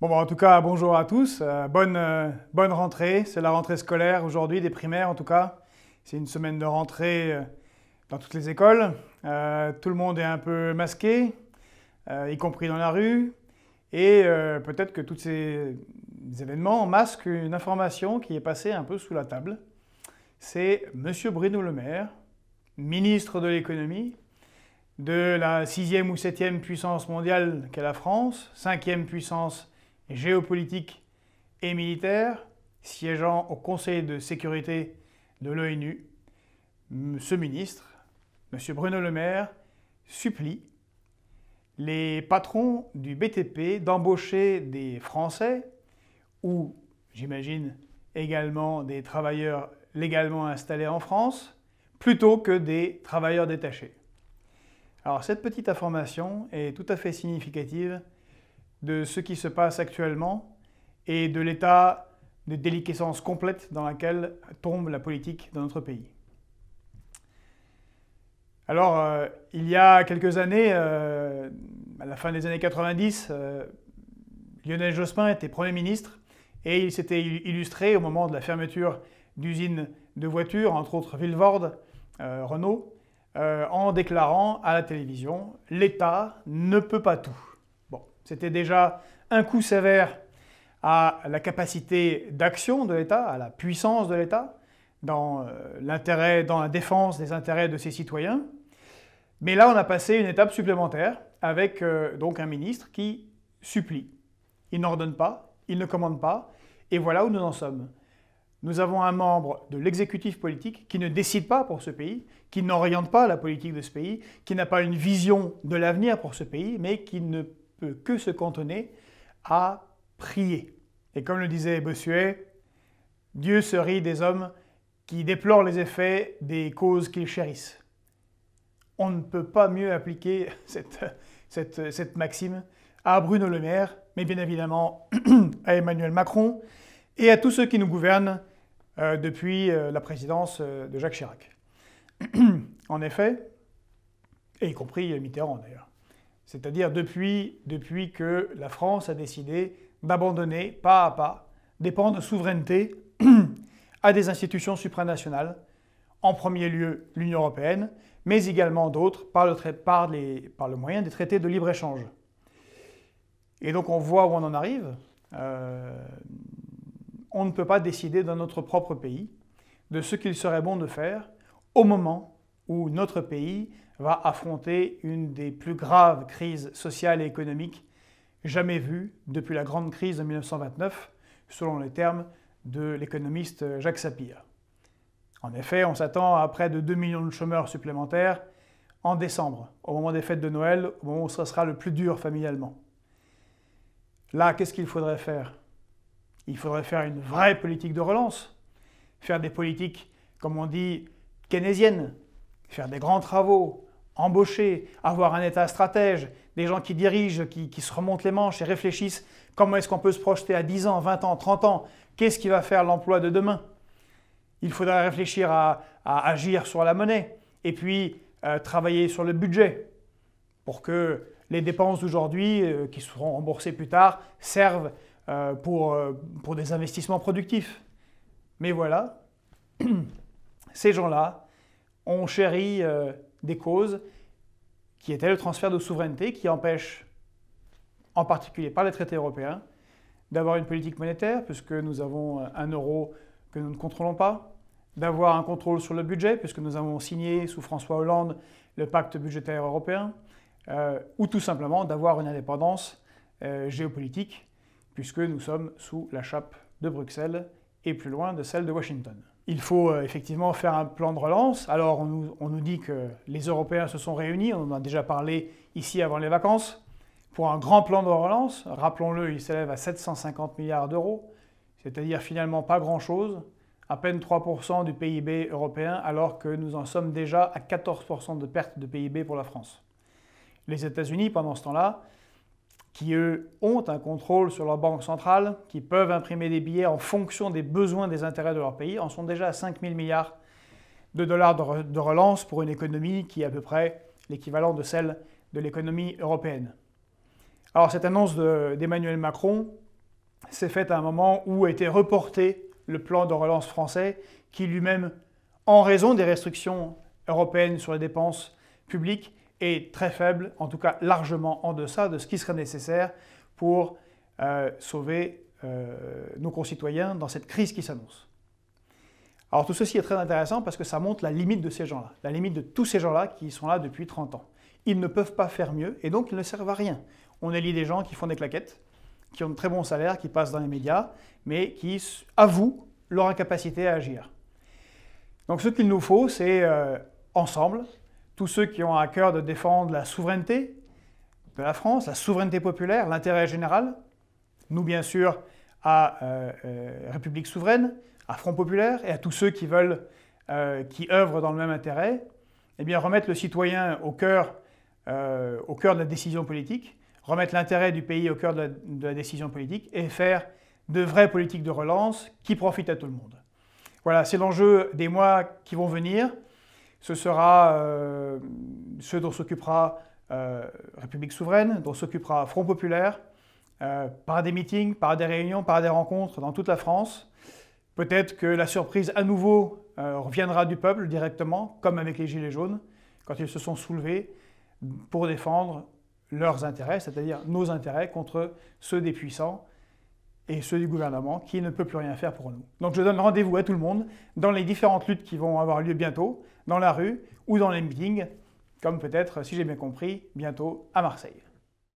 Bon, bah, en tout cas, bonjour à tous. Euh, bonne, euh, bonne rentrée. C'est la rentrée scolaire aujourd'hui, des primaires en tout cas. C'est une semaine de rentrée euh, dans toutes les écoles. tout le monde est un peu masqué, y compris dans la rue. Et peut-être que tous ces événements masquent une information qui est passée un peu sous la table. C'est Monsieur Bruno Le Maire, ministre de l'économie, de la sixième ou septième puissance mondiale qu'est la France, cinquième puissance géopolitique et militaire, siégeant au Conseil de sécurité de l'ONU, ce ministre, M. Bruno Le Maire, supplie les patrons du BTP d'embaucher des Français ou, j'imagine, également des travailleurs légalement installés en France plutôt que des travailleurs détachés. Alors cette petite information est tout à fait significative de ce qui se passe actuellement et de l'état de déliquescence complète dans laquelle tombe la politique dans notre pays. Alors, euh, il y a quelques années, euh, à la fin des années 90, euh, Lionel Jospin était Premier ministre et il s'était illustré au moment de la fermeture d'usines de voitures, entre autres Villevorde, Renault, en déclarant à la télévision L'État ne peut pas tout. C'était déjà un coup sévère à la capacité d'action de l'État, à la puissance de l'État, dans euh, l'intérêt, dans la défense des intérêts de ses citoyens. Mais là, on a passé une étape supplémentaire avec euh, donc un ministre qui supplie. Il n'ordonne pas, il ne commande pas, et voilà où nous en sommes. Nous avons un membre de l'exécutif politique qui ne décide pas pour ce pays, qui n'oriente pas la politique de ce pays, qui n'a pas une vision de l'avenir pour ce pays, mais qui ne que se cantonner à prier. Et comme le disait Bossuet, Dieu se rit des hommes qui déplorent les effets des causes qu'ils chérissent. On ne peut pas mieux appliquer cette, cette, maxime à Bruno Le Maire, mais bien évidemment à Emmanuel Macron et à tous ceux qui nous gouvernent euh, depuis euh, la présidence euh, de Jacques Chirac. en effet, et y compris Mitterrand d'ailleurs c'est-à-dire depuis, depuis que la France a décidé d'abandonner pas à pas des pans de souveraineté à des institutions supranationales, en premier lieu l'Union européenne, mais également d'autres par le, par, le moyen des traités de libre-échange. Et donc on voit où on en arrive. Euh, on ne peut pas décider dans notre propre pays de ce qu'il serait bon de faire au moment où notre pays va affronter une des plus graves crises sociales et économiques jamais vues depuis la grande crise de 1929, selon les termes de l'économiste Jacques Sapir. En effet, on s'attend à près de 2 millions de chômeurs supplémentaires en décembre, au moment des fêtes de Noël, au moment où ce sera le plus dur familialement. Là, qu'est-ce qu'il faudrait faire Il faudrait faire une vraie politique de relance, faire des politiques, comme on dit, keynésiennes, faire des grands travaux, embaucher, avoir un état stratège, des gens qui dirigent, qui, qui se remontent les manches et réfléchissent comment est-ce qu'on peut se projeter à 10 ans, 20 ans, 30 ans, qu'est-ce qui va faire l'emploi de demain. Il faudra réfléchir à, à, agir sur la monnaie et puis euh, travailler sur le budget pour que les dépenses d'aujourd'hui, euh, qui seront remboursées plus tard, servent euh, pour, pour des investissements productifs. Mais voilà, ces gens-là ont chéri des causes qui étaient le transfert de souveraineté qui empêche, en particulier par les traités européens, d'avoir une politique monétaire, puisque nous avons euh, un euro que nous ne contrôlons pas, d'avoir un contrôle sur le budget, puisque nous avons signé sous François Hollande le pacte budgétaire européen, euh, ou tout simplement d'avoir une indépendance euh, géopolitique, puisque nous sommes sous la chape de Bruxelles et plus loin de celle de Washington il faut euh, effectivement faire un plan de relance. Alors on nous, dit que les Européens se sont réunis, on en a déjà parlé ici avant les vacances, pour un grand plan de relance. Rappelons-le, il s'élève à 750 milliards d'euros, c'est-à-dire finalement pas grand-chose, à peine 3% du PIB européen, alors que nous en sommes déjà à 14% de perte de PIB pour la France. Les États-Unis, pendant ce temps-là, qui, eux, ont un contrôle sur leur banque centrale, qui peuvent imprimer des billets en fonction des besoins des intérêts de leur pays, en sont déjà à 5 000 milliards de dollars de, relance pour une économie qui est à peu près l'équivalent de celle de l'économie européenne. Alors cette annonce d'Emmanuel Macron s'est faite à un moment où a été reporté le plan de relance français, qui lui-même, en raison des restrictions européennes sur les dépenses publiques, est très faible, en tout cas largement en deçà de ce qui serait nécessaire pour euh, sauver euh, nos concitoyens dans cette crise qui s'annonce. Alors tout ceci est très intéressant parce que ça montre la limite de ces gens-là, la limite de tous ces gens-là qui sont là depuis 30 ans. Ils ne peuvent pas faire mieux et donc ils ne servent à rien. On élit des gens qui font des claquettes, qui ont de très bons salaires, qui passent dans les médias, mais qui avouent leur incapacité à agir. Donc ce qu'il nous faut, c'est euh, ensemble tous ceux qui ont à cœur de défendre la souveraineté de la France, la souveraineté populaire, l'intérêt général. Nous, bien sûr, à euh, euh, République souveraine, à Front populaire et à tous ceux qui veulent, euh, qui œuvrent dans le même intérêt, eh bien, remettre le citoyen au cœur, au cœur de la décision politique, remettre l'intérêt du pays au cœur de la décision politique et faire de vraies politiques de relance qui profitent à tout le monde. Voilà, c'est l'enjeu des mois qui vont venir ce sera euh, ce dont s'occupera euh, République souveraine, dont s'occupera Front populaire, euh, par des meetings, par des réunions, par des rencontres dans toute la France. Peut-être que la surprise à nouveau reviendra du peuple directement, comme avec les Gilets jaunes, quand ils se sont soulevés pour défendre leurs intérêts, c'est-à-dire nos intérêts contre ceux des puissants et ceux du gouvernement qui ne peut plus rien faire pour nous. Donc je donne rendez-vous à tout le monde dans les différentes luttes qui vont avoir lieu bientôt, dans la rue ou dans les meetings, comme peut-être, si j'ai bien compris, bientôt à Marseille.